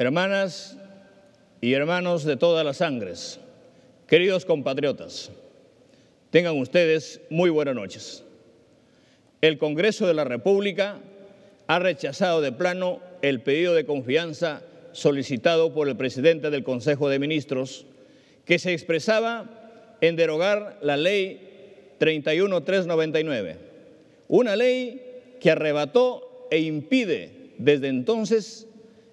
hermanas y hermanos de todas las sangres, queridos compatriotas, tengan ustedes muy buenas noches. El Congreso de la República ha rechazado de plano el pedido de confianza solicitado por el presidente del Consejo de Ministros, que se expresaba en derogar la ley 31399, una ley que arrebató e impide desde entonces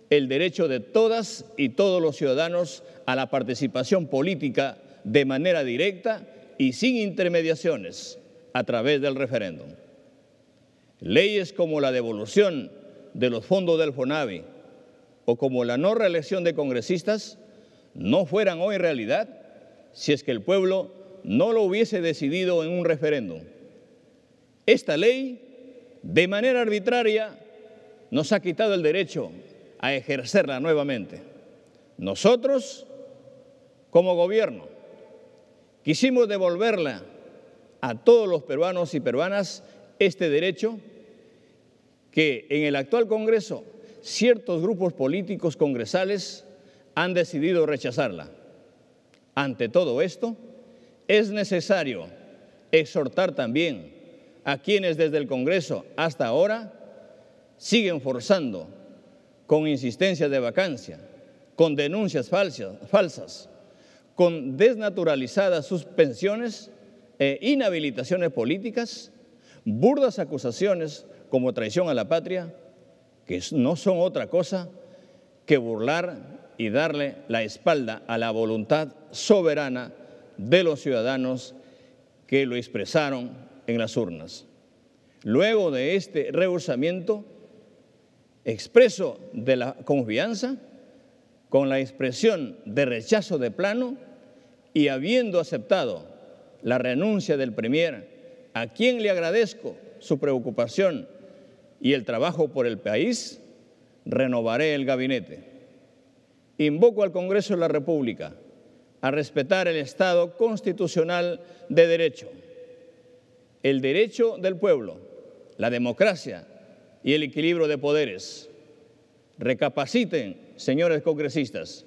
el derecho de todas y todos los ciudadanos a la participación política de manera directa y sin intermediaciones a través del referéndum. Leyes como la devolución de los fondos del FONAVI o como la no reelección de congresistas no fueran hoy realidad si es que el pueblo no lo hubiese decidido en un referéndum. Esta ley, de manera arbitraria, nos ha quitado el derecho a ejercerla nuevamente. Nosotros, como gobierno, quisimos devolverla a todos los peruanos y peruanas este derecho que en el actual Congreso ciertos grupos políticos congresales han decidido rechazarla. Ante todo esto, es necesario exhortar también a quienes desde el Congreso hasta ahora siguen forzando con insistencias de vacancia, con denuncias falsas, falsas con desnaturalizadas suspensiones e inhabilitaciones políticas, burdas acusaciones como traición a la patria, que no son otra cosa que burlar y darle la espalda a la voluntad soberana de los ciudadanos que lo expresaron en las urnas. Luego de este rehusamiento, expreso de la confianza, con la expresión de rechazo de plano y habiendo aceptado la renuncia del Premier, a quien le agradezco su preocupación y el trabajo por el país, renovaré el gabinete. Invoco al Congreso de la República a respetar el Estado constitucional de derecho, el derecho del pueblo, la democracia y el equilibrio de poderes. Recapaciten, señores congresistas,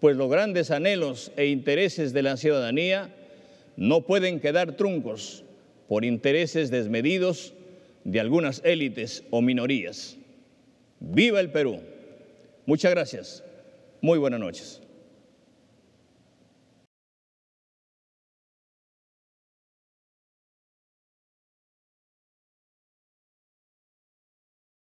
pues los grandes anhelos e intereses de la ciudadanía no pueden quedar truncos por intereses desmedidos de algunas élites o minorías. ¡Viva el Perú! Muchas gracias. Muy buenas noches.